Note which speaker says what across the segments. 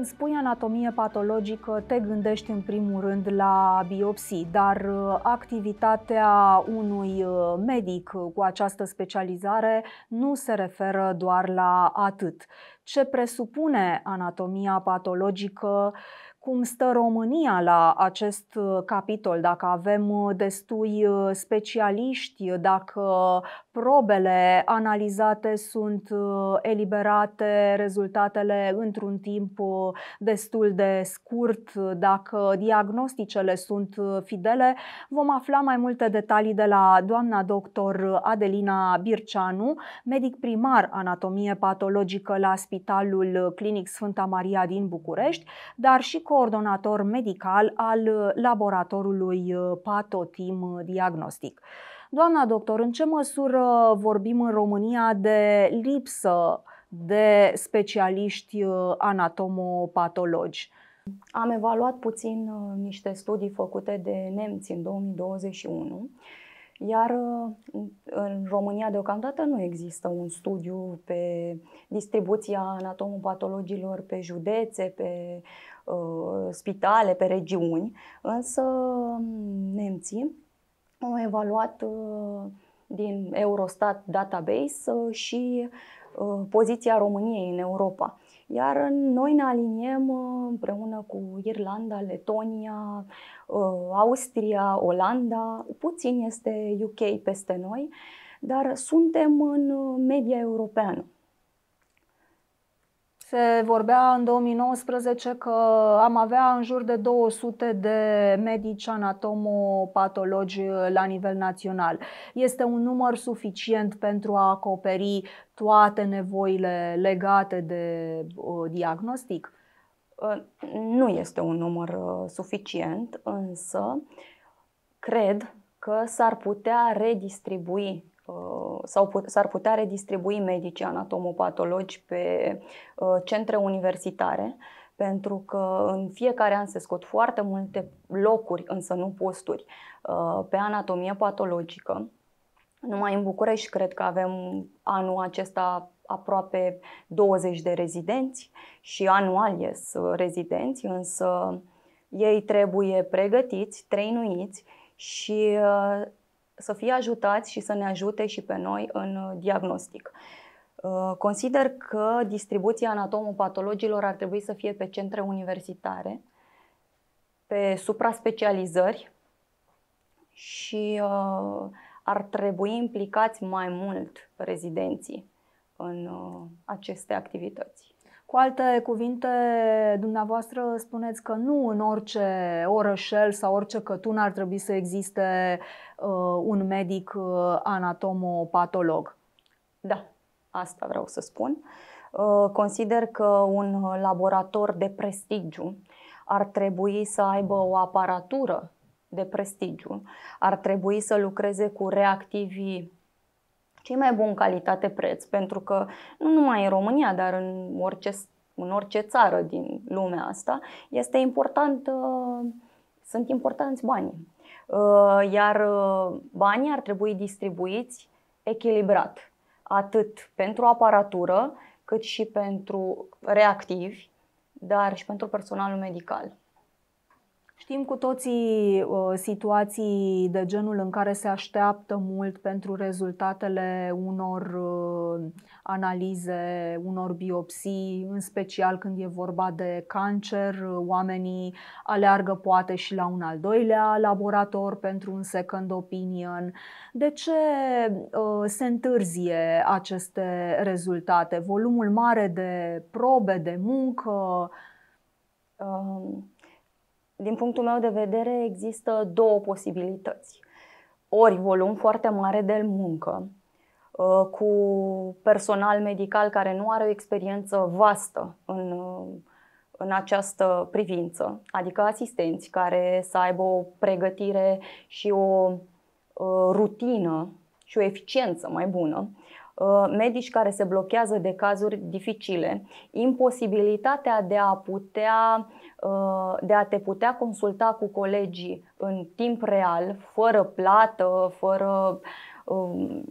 Speaker 1: Când spui anatomie patologică, te gândești în primul rând la biopsii, dar uh, activitatea unui uh, medic uh, cu această specializare nu se referă doar la atât. Ce presupune anatomia patologică? Cum stă România la acest capitol? Dacă avem destui specialiști, dacă probele analizate sunt uh, eliberate, rezultatele într-un timp uh, destul de scurt. Dacă diagnosticele sunt uh, fidele, vom afla mai multe detalii de la doamna doctor Adelina Birceanu, medic primar anatomie patologică la Spitalul Clinic Sfânta Maria din București, dar și coordonator medical al laboratorului Patotim Diagnostic. Doamna doctor, în ce măsură vorbim în România de lipsă de specialiști uh, anatomopatologi?
Speaker 2: Am evaluat puțin uh, niște studii făcute de nemți în 2021 iar uh, în România deocamdată nu există un studiu pe distribuția anatomopatologilor pe județe, pe uh, spitale, pe regiuni, însă um, nemții au evaluat uh, din Eurostat database uh, și uh, poziția României în Europa. Iar noi ne aliniem împreună cu Irlanda, Letonia, Austria, Olanda, puțin este UK peste noi, dar suntem în media europeană.
Speaker 1: Se vorbea în 2019 că am avea în jur de 200 de medici anatomopatologi la nivel național. Este un număr suficient pentru a acoperi toate nevoile legate de diagnostic? Ă, nu
Speaker 2: este un număr ă, suficient, însă cred că s-ar putea redistribui Uh, sau put, s-ar putea redistribui medicii anatomopatologi pe uh, centre universitare, pentru că în fiecare an se scot foarte multe locuri, însă nu posturi, uh, pe anatomie patologică. Numai în București cred că avem anul acesta aproape 20 de rezidenți și anual ies rezidenți, însă ei trebuie pregătiți, trainuiți și să fie ajutați și să ne ajute și pe noi în uh, diagnostic. Uh, consider că distribuția anatomopatologilor ar trebui să fie pe centre universitare, pe supra-specializări și uh, ar trebui implicați mai mult rezidenții în aceste activități.
Speaker 1: Cu alte cuvinte, dumneavoastră spuneți că nu în orice orășel sau orice cătun ar trebui să existe uh, un medic uh, anatomopatolog. Da, asta
Speaker 2: vreau să spun. Uh, consider că un laborator de prestigiu ar trebui să aibă o aparatură de prestigiu, ar trebui să lucreze cu reactivii cei mai buni calitate-preț, pentru că nu numai în România, dar în orice, în orice țară din lumea asta, este important, uh, sunt importanți banii. Uh, iar uh, banii ar trebui distribuiți echilibrat, atât pentru aparatură, cât și pentru reactivi, dar și pentru personalul medical.
Speaker 1: Știm cu toții uh, situații de genul în care se așteaptă mult pentru rezultatele unor uh, analize, unor biopsii, în special când e vorba de cancer, oamenii aleargă poate și la un al doilea laborator pentru un second opinion. De ce uh, se întârzie aceste rezultate? Volumul mare de probe, de muncă? Uh,
Speaker 2: din punctul meu de vedere, există două posibilități. Ori volum foarte mare de muncă, uh, cu personal medical care nu are o experiență vastă în, uh, în această privință, adică asistenți care să aibă o pregătire și o uh, rutină și o eficiență mai bună, medici care se blochează de cazuri dificile, imposibilitatea de a putea Uh, de a te putea consulta cu colegii în timp real, fără plată, fără um,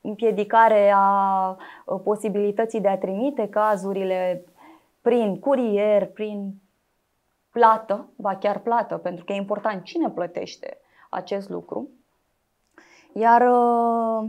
Speaker 2: împiedicare a uh, posibilității de a trimite cazurile prin curier, prin plată, ba chiar plată, pentru că e important cine plătește acest lucru. Iar uh,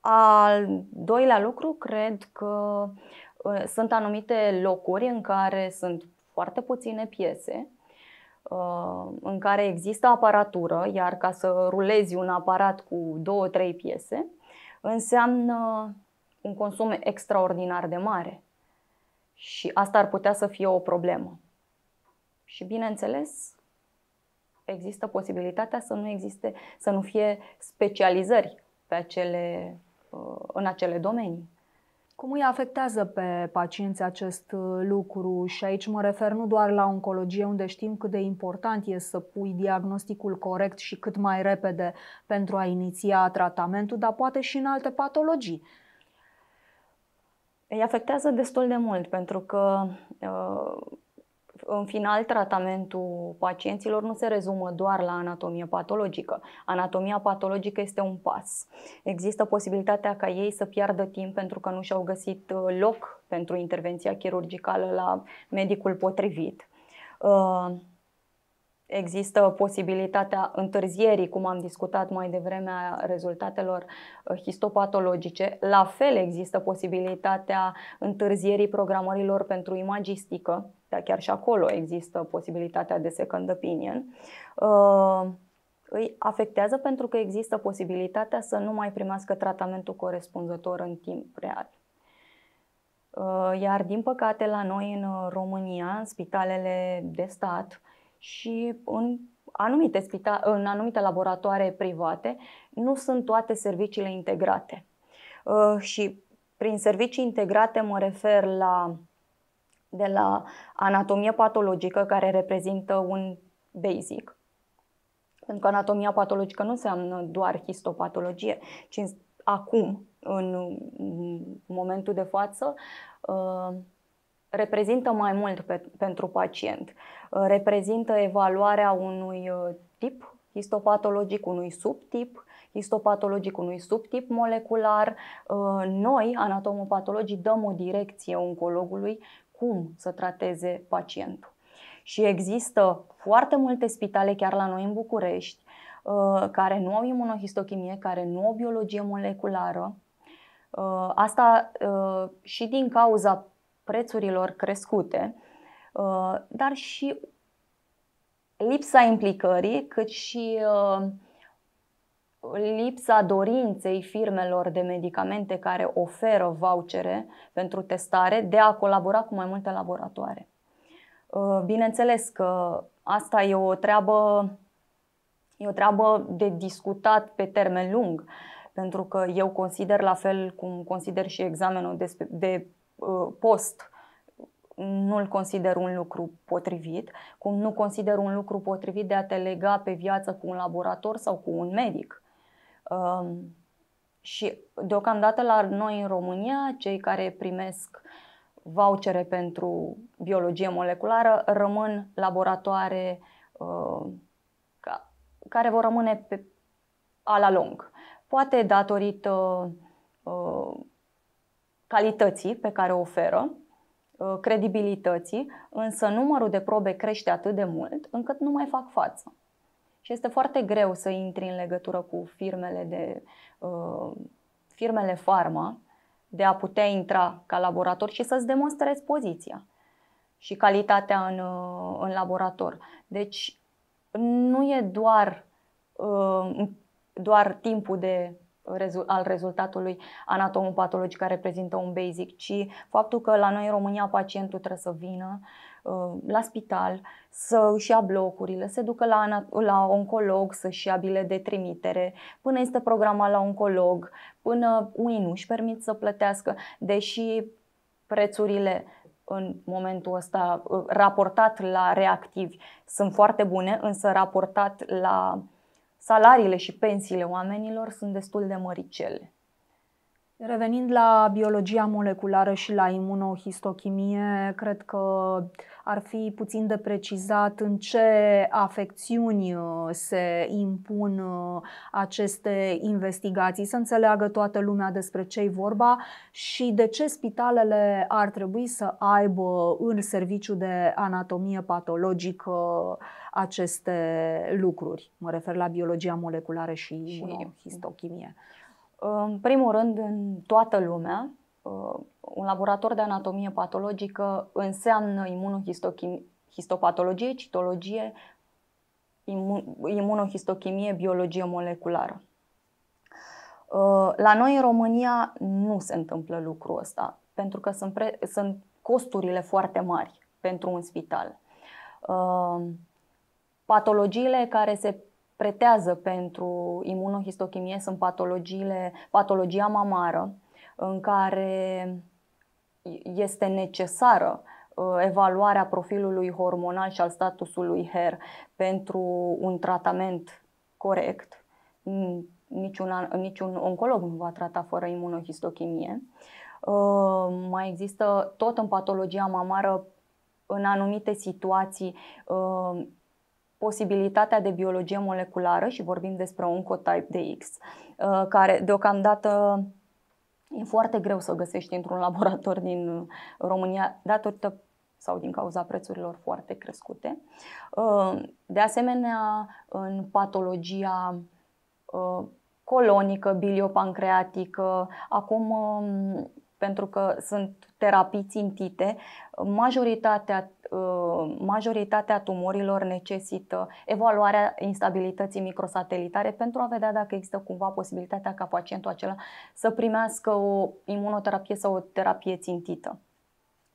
Speaker 2: al doilea lucru, cred că sunt anumite locuri în care sunt foarte puține piese uh, în care există aparatură, iar ca să rulezi un aparat cu două, trei piese, înseamnă un consum extraordinar de mare. Și asta ar putea să fie o problemă. Și bineînțeles, există posibilitatea să nu existe, să nu fie specializări pe acele, uh, în acele domenii.
Speaker 1: Cum îi afectează pe pacienți acest uh, lucru? Și aici mă refer nu doar la oncologie, unde știm cât de important e să pui diagnosticul corect și cât mai repede pentru a iniția tratamentul, dar poate și în alte patologii. Îi afectează destul de mult, pentru că uh în final,
Speaker 2: tratamentul pacienților nu se rezumă doar la anatomie patologică. Anatomia patologică este un pas. Există posibilitatea ca ei să piardă timp pentru că nu și-au găsit uh, loc pentru intervenția chirurgicală la medicul potrivit. Uh, Există posibilitatea întârzierii, cum am discutat mai devreme, a rezultatelor uh, histopatologice. La fel există posibilitatea întârzierii programărilor pentru imagistică, dar chiar și acolo există posibilitatea de second opinion. Uh, îi afectează pentru că există posibilitatea să nu mai primească tratamentul corespunzător în timp real. Uh, iar, din păcate, la noi în România, în spitalele de stat, uh, și în anumite, spita- în anumite laboratoare private nu sunt toate serviciile integrate. Uh, și prin servicii integrate mă refer la de la anatomie patologică, care reprezintă un basic. Pentru că anatomia patologică nu înseamnă doar histopatologie, ci acum, în momentul de față, uh, reprezintă mai mult pe, pentru pacient. Uh, reprezintă evaluarea unui uh, tip histopatologic, unui subtip, histopatologic, unui subtip molecular. Uh, noi, anatomopatologii, dăm o direcție oncologului cum să trateze pacientul. Și există foarte multe spitale, chiar la noi în București, care nu au imunohistochimie, care nu au biologie moleculară. Asta și din cauza prețurilor crescute, uh, dar și lipsa implicării, cât și uh, lipsa dorinței firmelor de medicamente care oferă vouchere pentru testare de a colabora cu mai multe laboratoare. Uh, bineînțeles că asta e o treabă, e o treabă de discutat pe termen lung, pentru că eu consider, la fel cum consider și examenul de, de Uh, post nu-l consider un lucru potrivit, cum nu consider un lucru potrivit de a te lega pe viață cu un laborator sau cu un medic. Um, și deocamdată la noi în România, cei care primesc vouchere pentru biologie moleculară rămân laboratoare uh, care vor rămâne pe, ala lung. Poate datorită uh, calității pe care o oferă, uh, credibilității, însă numărul de probe crește atât de mult încât nu mai fac față. Și este foarte greu să intri în legătură cu firmele de uh, firmele farma de a putea intra ca laborator și să-ți demonstrezi poziția și calitatea în, uh, în laborator. Deci nu e doar, uh, doar timpul de al rezultatului anatomopatologic care reprezintă un basic, ci faptul că la noi în România pacientul trebuie să vină uh, la spital, să își ia blocurile, se ducă la, la oncolog, să-și ia bile de trimitere, până este programat la oncolog, până unii nu își permit să plătească, deși prețurile în momentul ăsta uh, raportat la reactivi sunt foarte bune, însă raportat la salariile și pensiile
Speaker 1: oamenilor sunt destul de măricele. Revenind la biologia moleculară și la imunohistochimie, cred că ar fi puțin de precizat în ce afecțiuni uh, se impun uh, aceste investigații, să înțeleagă toată lumea despre ce e vorba și de ce spitalele ar trebui să aibă în serviciu de anatomie patologică aceste lucruri. Mă refer la biologia moleculară și imunohistochimie. În primul rând, în toată lumea, uh,
Speaker 2: un laborator de anatomie patologică înseamnă imunohistopatologie, citologie, imunohistochimie, biologie moleculară. Uh, la noi în România nu se întâmplă lucrul ăsta, pentru că sunt, pre- sunt costurile foarte mari pentru un spital. Uh, patologiile care se pretează pentru imunohistochimie sunt patologiile, patologia mamară, în care este necesară uh, evaluarea profilului hormonal și al statusului HER pentru un tratament corect. Niciun, niciun oncolog nu va trata fără imunohistochimie. Uh, mai există tot în patologia mamară, în anumite situații, uh, posibilitatea de biologie moleculară și vorbim despre un cotype de X, uh, care deocamdată e foarte greu să găsești într-un laborator din uh, România datorită sau din cauza prețurilor foarte crescute. Uh, de asemenea, în patologia colonică, biliopancreatică, acum um, pentru că sunt terapii țintite, majoritatea, uh, majoritatea tumorilor necesită evaluarea instabilității microsatelitare pentru a vedea dacă există cumva posibilitatea ca pacientul acela să primească o imunoterapie sau o terapie țintită.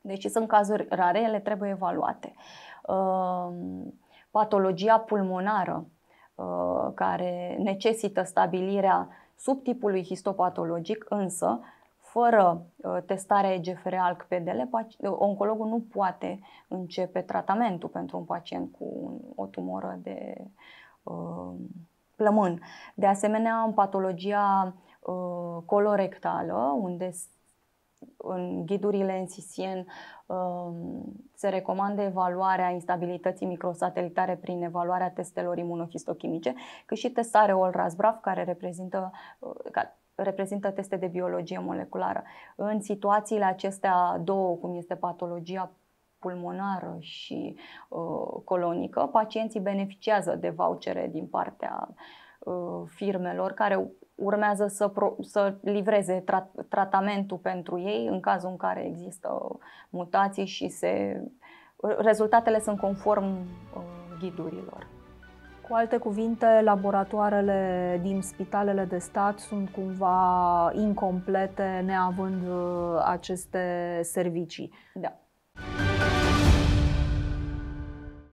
Speaker 2: Deci sunt cazuri rare, ele trebuie evaluate. Uh, patologia pulmonară uh, care necesită stabilirea subtipului histopatologic, însă fără uh, testarea EGFR alc PDL, uh, oncologul nu poate începe tratamentul pentru un pacient cu o tumoră de uh, plămân. De asemenea, în patologia colorectală, unde în ghidurile NCCN se recomandă evaluarea instabilității microsatelitare prin evaluarea testelor imunohistochimice, cât și testarea olras braf care reprezintă reprezintă teste de biologie moleculară. În situațiile acestea două, cum este patologia pulmonară și uh, colonică, pacienții beneficiază de vouchere din partea uh, firmelor care urmează să, pro, să livreze tra- tratamentul pentru ei în cazul în care există mutații și se, rezultatele sunt conform uh, ghidurilor.
Speaker 1: Cu alte cuvinte, laboratoarele din spitalele de stat sunt cumva incomplete, neavând uh, aceste servicii. Da.